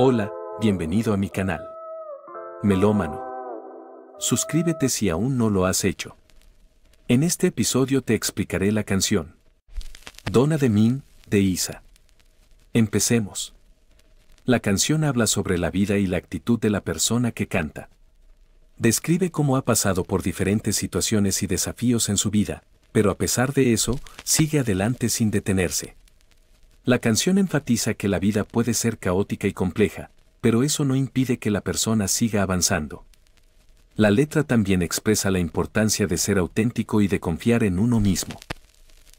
Hola, bienvenido a mi canal. Melómano. Suscríbete si aún no lo has hecho. En este episodio te explicaré la canción. Dona de Min, de Isa. Empecemos. La canción habla sobre la vida y la actitud de la persona que canta. Describe cómo ha pasado por diferentes situaciones y desafíos en su vida, pero a pesar de eso, sigue adelante sin detenerse. La canción enfatiza que la vida puede ser caótica y compleja, pero eso no impide que la persona siga avanzando. La letra también expresa la importancia de ser auténtico y de confiar en uno mismo.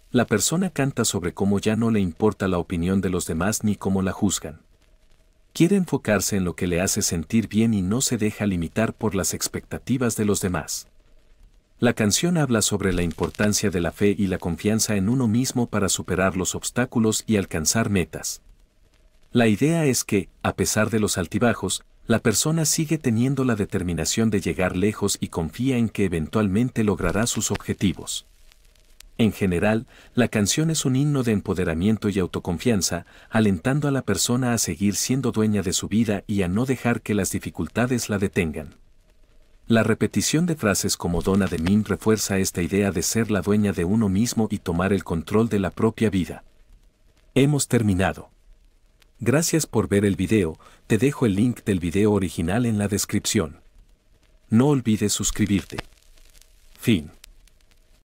La persona canta sobre cómo ya no le importa la opinión de los demás ni cómo la juzgan. Quiere enfocarse en lo que le hace sentir bien y no se deja limitar por las expectativas de los demás. La canción habla sobre la importancia de la fe y la confianza en uno mismo para superar los obstáculos y alcanzar metas. La idea es que, a pesar de los altibajos, la persona sigue teniendo la determinación de llegar lejos y confía en que eventualmente logrará sus objetivos. En general, la canción es un himno de empoderamiento y autoconfianza, alentando a la persona a seguir siendo dueña de su vida y a no dejar que las dificultades la detengan. La repetición de frases como Dona de mí refuerza esta idea de ser la dueña de uno mismo y tomar el control de la propia vida. Hemos terminado. Gracias por ver el video, te dejo el link del video original en la descripción. No olvides suscribirte. Fin.